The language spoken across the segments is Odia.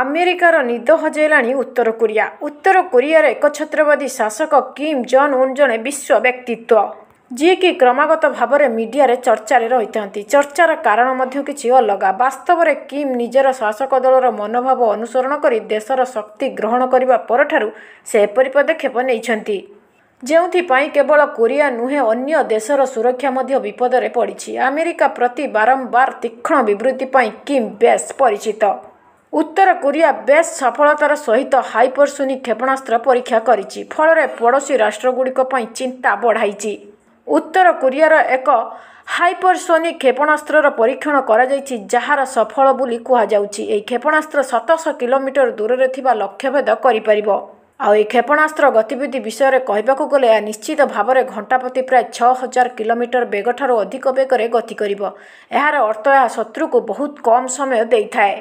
ଆମେରିକାର ନିଦ ହଜେଇଲାଣି ଉତ୍ତର କୋରିଆ ଉତ୍ତର କୋରିଆର ଏକ ଛତ୍ରବାଦୀ ଶାସକ କିମ୍ ଜନ୍ ଉନ୍ ଜଣେ ବିଶ୍ୱ ବ୍ୟକ୍ତିତ୍ୱ ଯିଏକି କ୍ରମାଗତ ଭାବରେ ମିଡ଼ିଆରେ ଚର୍ଚ୍ଚାରେ ରହିଥାନ୍ତି ଚର୍ଚ୍ଚାର କାରଣ ମଧ୍ୟ କିଛି ଅଲଗା ବାସ୍ତବରେ କିମ୍ ନିଜର ଶାସକ ଦଳର ମନୋଭାବ ଅନୁସରଣ କରି ଦେଶର ଶକ୍ତି ଗ୍ରହଣ କରିବା ପରଠାରୁ ସେ ଏପରି ପଦକ୍ଷେପ ନେଇଛନ୍ତି ଯେଉଁଥିପାଇଁ କେବଳ କୋରିଆ ନୁହେଁ ଅନ୍ୟ ଦେଶର ସୁରକ୍ଷା ମଧ୍ୟ ବିପଦରେ ପଡ଼ିଛି ଆମେରିକା ପ୍ରତି ବାରମ୍ବାର ତୀକ୍ଷ୍ଣ ବିବୃତ୍ତି ପାଇଁ କିମ୍ ବେଶ୍ ପରିଚିତ ଉତ୍ତର କୋରିଆ ବେଶ୍ ସଫଳତାର ସହିତ ହାଇପରସୋନିକ୍ କ୍ଷେପଣାସ୍ତ୍ର ପରୀକ୍ଷା କରିଛି ଫଳରେ ପଡ଼ୋଶୀ ରାଷ୍ଟ୍ରଗୁଡ଼ିକ ପାଇଁ ଚିନ୍ତା ବଢ଼ାଇଛି ଉତ୍ତର କୋରିଆର ଏକ ହାଇପରସୋନିକ୍ କ୍ଷେପଣାସ୍ତ୍ରର ପରୀକ୍ଷଣ କରାଯାଇଛି ଯାହାର ସଫଳ ବୋଲି କୁହାଯାଉଛି ଏହି କ୍ଷେପଣାସ୍ତ୍ର ସତଶହ କିଲୋମିଟର ଦୂରରେ ଥିବା ଲକ୍ଷ୍ୟଭେଦ କରିପାରିବ ଆଉ ଏହି କ୍ଷେପଣାସ୍ତ୍ର ଗତିବିଧି ବିଷୟରେ କହିବାକୁ ଗଲେ ଏହା ନିଶ୍ଚିତ ଭାବରେ ଘଣ୍ଟା ପ୍ରତି ପ୍ରାୟ ଛଅ ହଜାର କିଲୋମିଟର ବେଗଠାରୁ ଅଧିକ ବେଗରେ ଗତି କରିବ ଏହାର ଅର୍ଥ ଏହା ଶତ୍ରୁକୁ ବହୁତ କମ୍ ସମୟ ଦେଇଥାଏ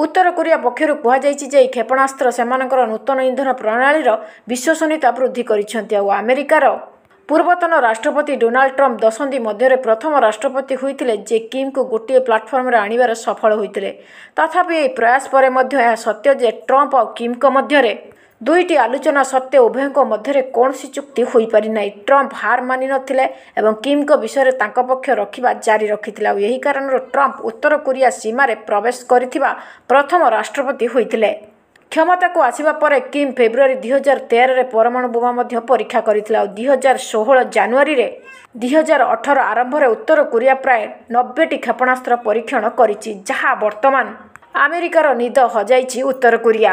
ଉତ୍ତର କୋରିଆ ପକ୍ଷରୁ କୁହାଯାଇଛି ଯେ ଏହି କ୍ଷେପଣାସ୍ତ୍ର ସେମାନଙ୍କର ନୂତନ ଇନ୍ଧନ ପ୍ରଣାଳୀର ବିଶ୍ୱସନୀୟତା ବୃଦ୍ଧି କରିଛନ୍ତି ଆଉ ଆମେରିକାର ପୂର୍ବତନ ରାଷ୍ଟ୍ରପତି ଡୋନାଲ୍ଡ ଟ୍ରମ୍ପ ଦଶନ୍ଧି ମଧ୍ୟରେ ପ୍ରଥମ ରାଷ୍ଟ୍ରପତି ହୋଇଥିଲେ ଯେ କିମ୍ଙ୍କୁ ଗୋଟିଏ ପ୍ଲାଟଫର୍ମରେ ଆଣିବାରେ ସଫଳ ହୋଇଥିଲେ ତଥାପି ଏହି ପ୍ରୟାସ ପରେ ମଧ୍ୟ ଏହା ସତ୍ୟ ଯେ ଟ୍ରମ୍ପ ଆଉ କିମ୍ଙ୍କ ମଧ୍ୟରେ ଦୁଇଟି ଆଲୋଚନା ସତ୍ତ୍ୱେ ଉଭୟଙ୍କ ମଧ୍ୟରେ କୌଣସି ଚୁକ୍ତି ହୋଇପାରିନାହିଁ ଟ୍ରମ୍ପ ହାର ମାନିନଥିଲେ ଏବଂ କିମ୍ଙ୍କ ବିଷୟରେ ତାଙ୍କ ପକ୍ଷ ରଖିବା ଜାରି ରଖିଥିଲା ଆଉ ଏହି କାରଣରୁ ଟ୍ରମ୍ପ ଉତ୍ତର କୋରିଆ ସୀମାରେ ପ୍ରବେଶ କରିଥିବା ପ୍ରଥମ ରାଷ୍ଟ୍ରପତି ହୋଇଥିଲେ କ୍ଷମତାକୁ ଆସିବା ପରେ କିମ୍ ଫେବୃଆରୀ ଦୁଇ ହଜାର ତେରରେ ପରମାଣୁ ବୋମା ମଧ୍ୟ ପରୀକ୍ଷା କରିଥିଲା ଆଉ ଦୁଇ ହଜାର ଷୋହଳ ଜାନୁଆରୀରେ ଦୁଇ ହଜାର ଅଠର ଆରମ୍ଭରେ ଉତ୍ତର କୋରିଆ ପ୍ରାୟ ନବେଟି କ୍ଷେପଣାସ୍ତ୍ର ପରୀକ୍ଷଣ କରିଛି ଯାହା ବର୍ତ୍ତମାନ ଆମେରିକାର ନିଦ ହଜାଇଛି ଉତ୍ତର କୋରିଆ